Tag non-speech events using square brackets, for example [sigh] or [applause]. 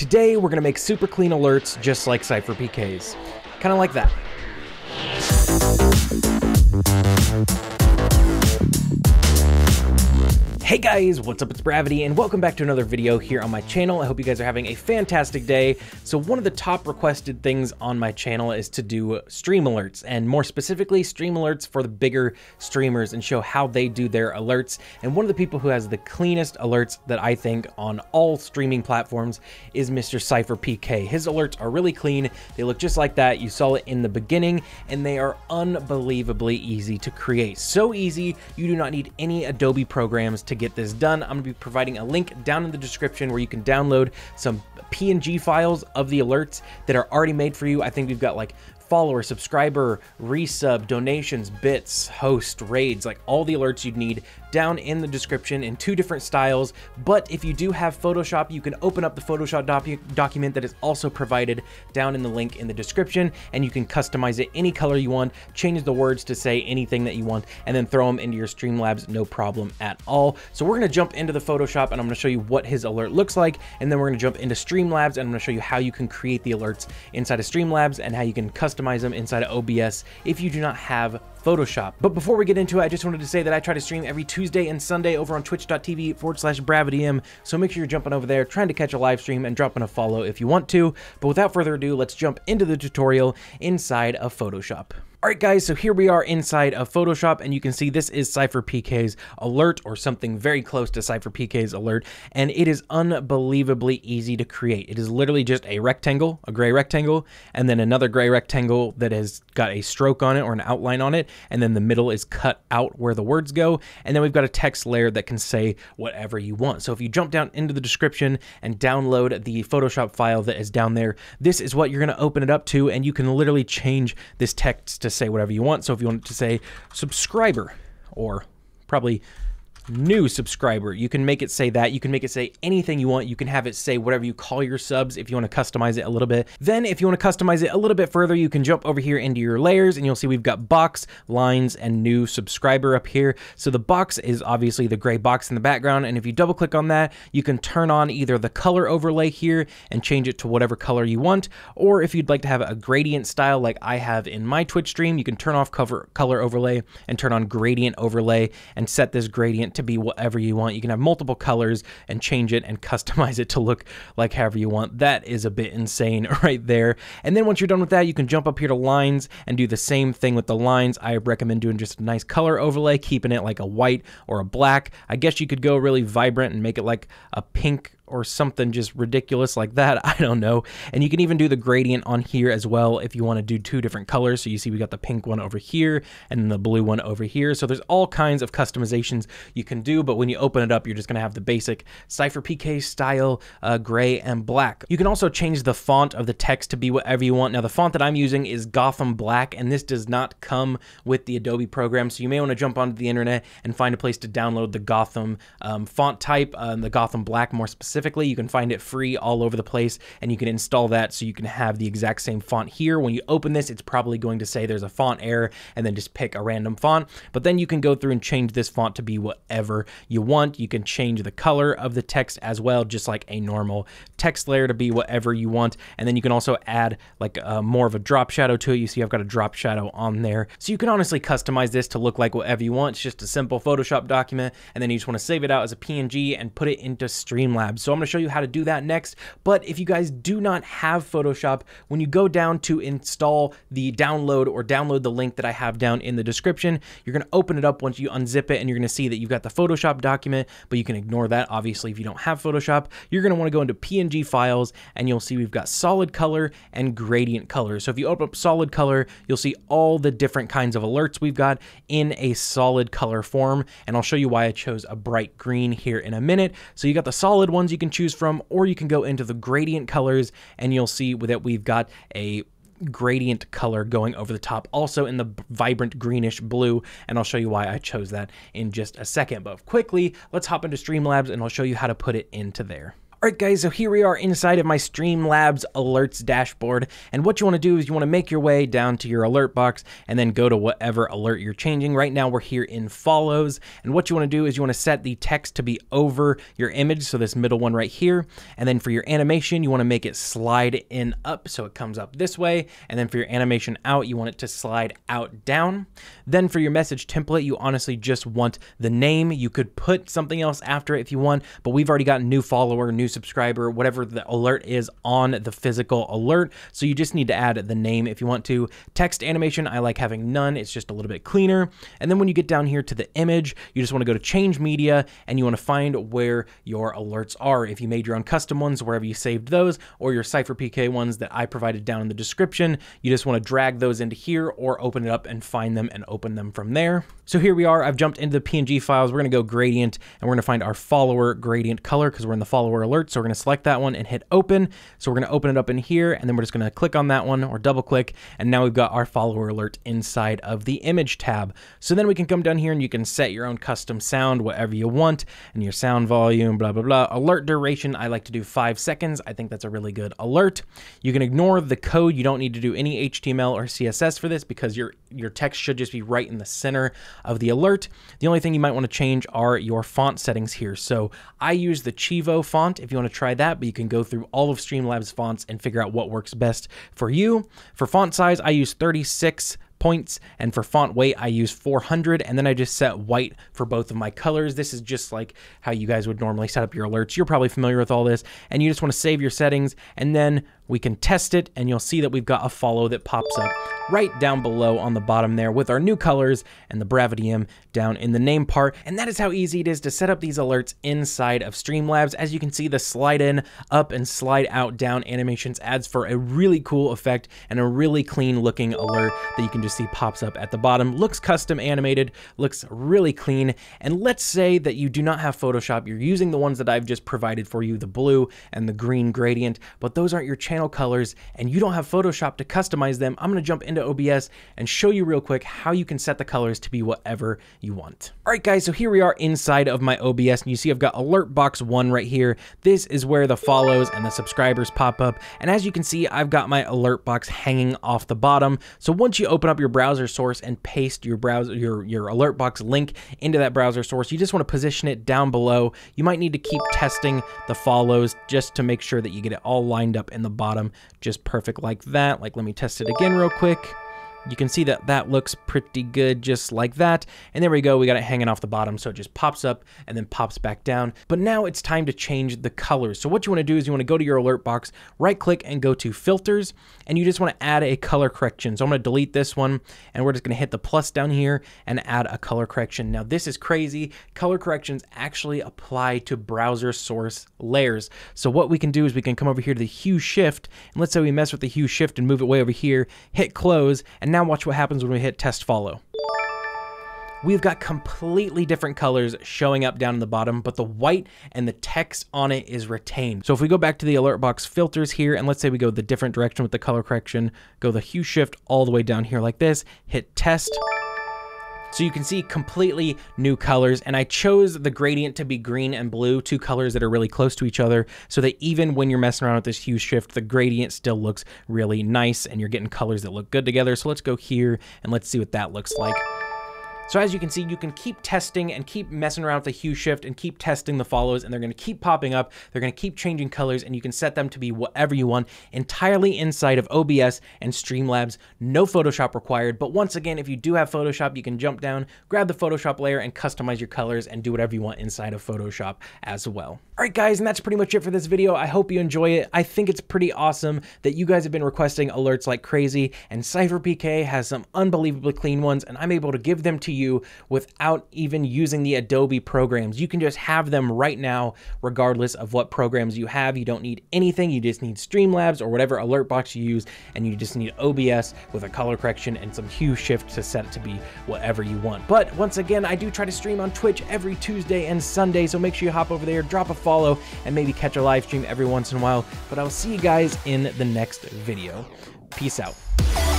Today, we're gonna make super clean alerts just like Cypher PKs. Kinda like that. Hey guys, what's up? It's Bravity and welcome back to another video here on my channel. I hope you guys are having a fantastic day. So one of the top requested things on my channel is to do stream alerts and more specifically stream alerts for the bigger streamers and show how they do their alerts. And one of the people who has the cleanest alerts that I think on all streaming platforms is Mr. Cypher PK. His alerts are really clean. They look just like that. You saw it in the beginning and they are unbelievably easy to create. So easy, you do not need any Adobe programs to get this done, I'm gonna be providing a link down in the description where you can download some PNG files of the alerts that are already made for you. I think we've got like follower, subscriber, resub, donations, bits, host, raids, like all the alerts you'd need down in the description in two different styles, but if you do have Photoshop, you can open up the Photoshop docu document that is also provided down in the link in the description, and you can customize it any color you want, change the words to say anything that you want, and then throw them into your Streamlabs no problem at all. So we're gonna jump into the Photoshop and I'm gonna show you what his alert looks like, and then we're gonna jump into Streamlabs and I'm gonna show you how you can create the alerts inside of Streamlabs and how you can customize them inside of OBS if you do not have Photoshop. But before we get into it, I just wanted to say that I try to stream every Tuesday and Sunday over on twitch.tv forward slash bravdm, so make sure you're jumping over there, trying to catch a live stream, and dropping a follow if you want to. But without further ado, let's jump into the tutorial inside of Photoshop. All right, guys, so here we are inside of Photoshop, and you can see this is CypherPK's alert or something very close to CypherPK's alert, and it is unbelievably easy to create. It is literally just a rectangle, a gray rectangle, and then another gray rectangle that has got a stroke on it or an outline on it, and then the middle is cut out where the words go, and then we've got a text layer that can say whatever you want. So if you jump down into the description and download the Photoshop file that is down there, this is what you're going to open it up to, and you can literally change this text to say whatever you want. So if you want to say subscriber or probably new subscriber. You can make it say that. You can make it say anything you want. You can have it say whatever you call your subs if you want to customize it a little bit. Then if you want to customize it a little bit further, you can jump over here into your layers and you'll see we've got box, lines, and new subscriber up here. So the box is obviously the gray box in the background. And if you double click on that, you can turn on either the color overlay here and change it to whatever color you want. Or if you'd like to have a gradient style like I have in my Twitch stream, you can turn off cover color overlay and turn on gradient overlay and set this gradient to to be whatever you want. You can have multiple colors and change it and customize it to look like however you want. That is a bit insane [laughs] right there. And then once you're done with that, you can jump up here to lines and do the same thing with the lines. I recommend doing just a nice color overlay, keeping it like a white or a black. I guess you could go really vibrant and make it like a pink or something just ridiculous like that. [laughs] I don't know. And you can even do the gradient on here as well if you want to do two different colors. So you see we got the pink one over here and the blue one over here. So there's all kinds of customizations you can do, but when you open it up, you're just going to have the basic Cypher PK style uh, gray and black. You can also change the font of the text to be whatever you want. Now the font that I'm using is Gotham Black, and this does not come with the Adobe program, so you may want to jump onto the internet and find a place to download the Gotham um, font type, uh, the Gotham Black more specifically specifically. You can find it free all over the place and you can install that so you can have the exact same font here. When you open this, it's probably going to say there's a font error and then just pick a random font. But then you can go through and change this font to be whatever you want. You can change the color of the text as well, just like a normal text layer to be whatever you want. And then you can also add like a, uh, more of a drop shadow to it. You see I've got a drop shadow on there. So you can honestly customize this to look like whatever you want. It's just a simple Photoshop document. And then you just want to save it out as a PNG and put it into Streamlabs. So so I'm going to show you how to do that next. But if you guys do not have Photoshop, when you go down to install the download or download the link that I have down in the description, you're going to open it up once you unzip it and you're going to see that you've got the Photoshop document, but you can ignore that obviously if you don't have Photoshop. You're going to want to go into PNG files and you'll see we've got solid color and gradient color. So if you open up solid color, you'll see all the different kinds of alerts we've got in a solid color form. And I'll show you why I chose a bright green here in a minute. So you got the solid ones you can choose from, or you can go into the gradient colors and you'll see that we've got a gradient color going over the top, also in the vibrant greenish blue, and I'll show you why I chose that in just a second. But quickly, let's hop into Streamlabs and I'll show you how to put it into there. Alright guys, so here we are inside of my Streamlabs alerts dashboard, and what you want to do is you want to make your way down to your alert box and then go to whatever alert you're changing. Right now we're here in follows, and what you want to do is you want to set the text to be over your image, so this middle one right here, and then for your animation you want to make it slide in up so it comes up this way, and then for your animation out you want it to slide out down. Then for your message template you honestly just want the name. You could put something else after it if you want, but we've already got new follower, new subscriber, whatever the alert is on the physical alert. So you just need to add the name if you want to. Text animation, I like having none. It's just a little bit cleaner. And then when you get down here to the image, you just want to go to change media and you want to find where your alerts are. If you made your own custom ones, wherever you saved those, or your Cypher PK ones that I provided down in the description, you just want to drag those into here or open it up and find them and open them from there. So here we are. I've jumped into the PNG files. We're going to go gradient and we're going to find our follower gradient color because we're in the follower alert alert. So we're gonna select that one and hit open. So we're gonna open it up in here and then we're just gonna click on that one or double click. And now we've got our follower alert inside of the image tab. So then we can come down here and you can set your own custom sound, whatever you want and your sound volume, blah, blah, blah. Alert duration, I like to do five seconds. I think that's a really good alert. You can ignore the code. You don't need to do any HTML or CSS for this because your, your text should just be right in the center of the alert. The only thing you might want to change are your font settings here. So I use the Chivo font. If if you want to try that, but you can go through all of Streamlabs fonts and figure out what works best for you. For font size, I use 36 points. And for font weight, I use 400. And then I just set white for both of my colors. This is just like how you guys would normally set up your alerts. You're probably familiar with all this. And you just want to save your settings and then we can test it and you'll see that we've got a follow that pops up right down below on the bottom there with our new colors and the Bravidium down in the name part. And that is how easy it is to set up these alerts inside of Streamlabs. As you can see, the slide in, up, and slide out down animations adds for a really cool effect and a really clean looking alert that you can just see pops up at the bottom. Looks custom animated, looks really clean. And let's say that you do not have Photoshop, you're using the ones that I've just provided for you, the blue and the green gradient, but those aren't your channel channel colors and you don't have Photoshop to customize them, I'm gonna jump into OBS and show you real quick how you can set the colors to be whatever you want. All right guys, so here we are inside of my OBS and you see I've got alert box one right here. This is where the follows and the subscribers pop up. And as you can see, I've got my alert box hanging off the bottom. So once you open up your browser source and paste your browser, your, your alert box link into that browser source, you just wanna position it down below. You might need to keep testing the follows just to make sure that you get it all lined up in the bottom bottom just perfect like that. Like, let me test it again real quick you can see that that looks pretty good just like that. And there we go, we got it hanging off the bottom. So it just pops up and then pops back down. But now it's time to change the colors. So what you wanna do is you wanna go to your alert box, right click and go to filters, and you just wanna add a color correction. So I'm gonna delete this one and we're just gonna hit the plus down here and add a color correction. Now this is crazy. Color corrections actually apply to browser source layers. So what we can do is we can come over here to the hue shift, and let's say we mess with the hue shift and move it way over here, hit close, and and now watch what happens when we hit test follow. We've got completely different colors showing up down in the bottom, but the white and the text on it is retained. So if we go back to the alert box filters here, and let's say we go the different direction with the color correction, go the hue shift all the way down here like this, hit test, so you can see completely new colors and I chose the gradient to be green and blue, two colors that are really close to each other so that even when you're messing around with this hue shift, the gradient still looks really nice and you're getting colors that look good together. So let's go here and let's see what that looks like. So as you can see, you can keep testing and keep messing around with the hue shift and keep testing the follows and they're gonna keep popping up, they're gonna keep changing colors and you can set them to be whatever you want entirely inside of OBS and Streamlabs, no Photoshop required. But once again, if you do have Photoshop, you can jump down, grab the Photoshop layer and customize your colors and do whatever you want inside of Photoshop as well. All right, guys, and that's pretty much it for this video. I hope you enjoy it. I think it's pretty awesome that you guys have been requesting alerts like crazy, and CypherPK has some unbelievably clean ones, and I'm able to give them to you without even using the Adobe programs. You can just have them right now, regardless of what programs you have. You don't need anything. You just need Streamlabs or whatever alert box you use, and you just need OBS with a color correction and some hue shift to set it to be whatever you want. But once again, I do try to stream on Twitch every Tuesday and Sunday, so make sure you hop over there, drop a follow, follow and maybe catch a live stream every once in a while. But I will see you guys in the next video. Peace out.